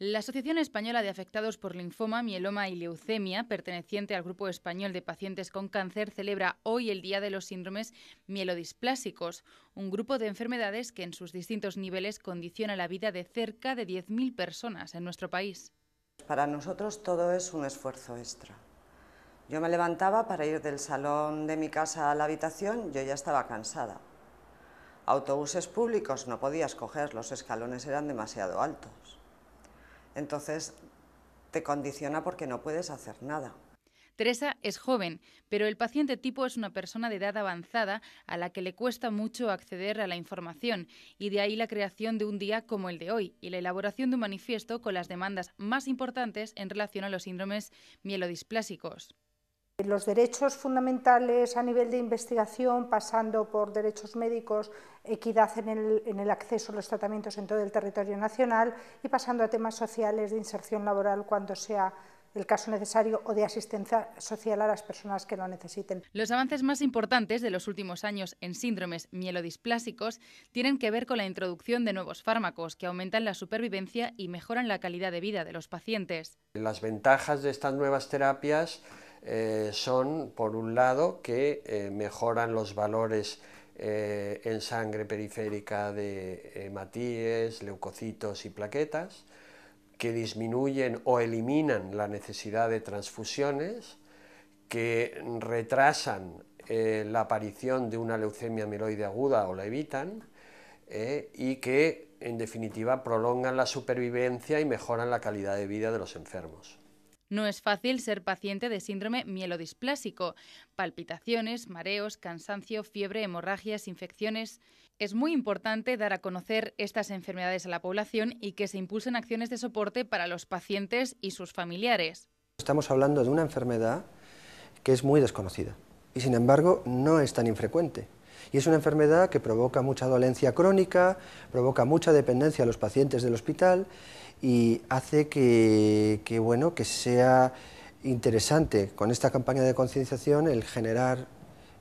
La Asociación Española de Afectados por Linfoma, Mieloma y Leucemia, perteneciente al Grupo Español de Pacientes con Cáncer, celebra hoy el Día de los Síndromes Mielodisplásicos, un grupo de enfermedades que en sus distintos niveles condiciona la vida de cerca de 10.000 personas en nuestro país. Para nosotros todo es un esfuerzo extra. Yo me levantaba para ir del salón de mi casa a la habitación, yo ya estaba cansada. Autobuses públicos no podía escoger los escalones eran demasiado altos. Entonces te condiciona porque no puedes hacer nada. Teresa es joven, pero el paciente tipo es una persona de edad avanzada a la que le cuesta mucho acceder a la información y de ahí la creación de un día como el de hoy y la elaboración de un manifiesto con las demandas más importantes en relación a los síndromes mielodisplásicos. Los derechos fundamentales a nivel de investigación, pasando por derechos médicos, equidad en el, acceso a los tratamientos en todo el territorio nacional y pasando a temas sociales de inserción laboral cuando sea el caso necesario o de asistencia social a las personas que lo necesiten. Los avances más importantes de los últimos años en síndromes mielodisplásicos tienen que ver con la introducción de nuevos fármacos que aumentan la supervivencia y mejoran la calidad de vida de los pacientes. Las ventajas de estas nuevas terapias eh, son, por un lado, que eh, mejoran los valores eh, en sangre periférica de hematíes, leucocitos y plaquetas, que disminuyen o eliminan la necesidad de transfusiones, que retrasan la aparición de una leucemia mieloide aguda o la evitan, y que, en definitiva, prolongan la supervivencia y mejoran la calidad de vida de los enfermos. No es fácil ser paciente de síndrome mielodisplásico. Palpitaciones, mareos, cansancio, fiebre, hemorragias, infecciones. Es muy importante dar a conocer estas enfermedades a la población y que se impulsen acciones de soporte para los pacientes y sus familiares. Estamos hablando de una enfermedad que es muy desconocida y sin embargo no es tan infrecuente. Y es una enfermedad que provoca mucha dolencia crónica, provoca mucha dependencia a los pacientes del hospital y hace que, bueno, que sea interesante con esta campaña de concienciación el generar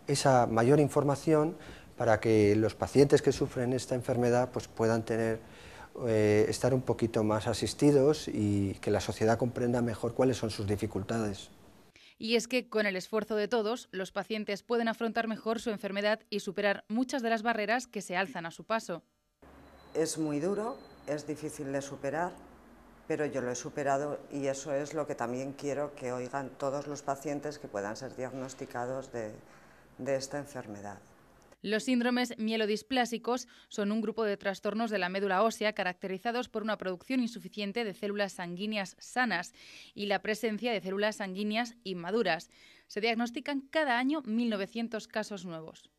esa mayor información para que los pacientes que sufren esta enfermedad pues, puedan tener eh, estar un poquito más asistidos y que la sociedad comprenda mejor cuáles son sus dificultades. Y es que con el esfuerzo de todos, los pacientes pueden afrontar mejor su enfermedad y superar muchas de las barreras que se alzan a su paso. Es muy duro, es difícil de superar, pero yo lo he superado y eso es lo que también quiero que oigan todos los pacientes que puedan ser diagnosticados de, esta enfermedad. Los síndromes mielodisplásicos son un grupo de trastornos de la médula ósea caracterizados por una producción insuficiente de células sanguíneas sanas y la presencia de células sanguíneas inmaduras. Se diagnostican cada año 1.900 casos nuevos.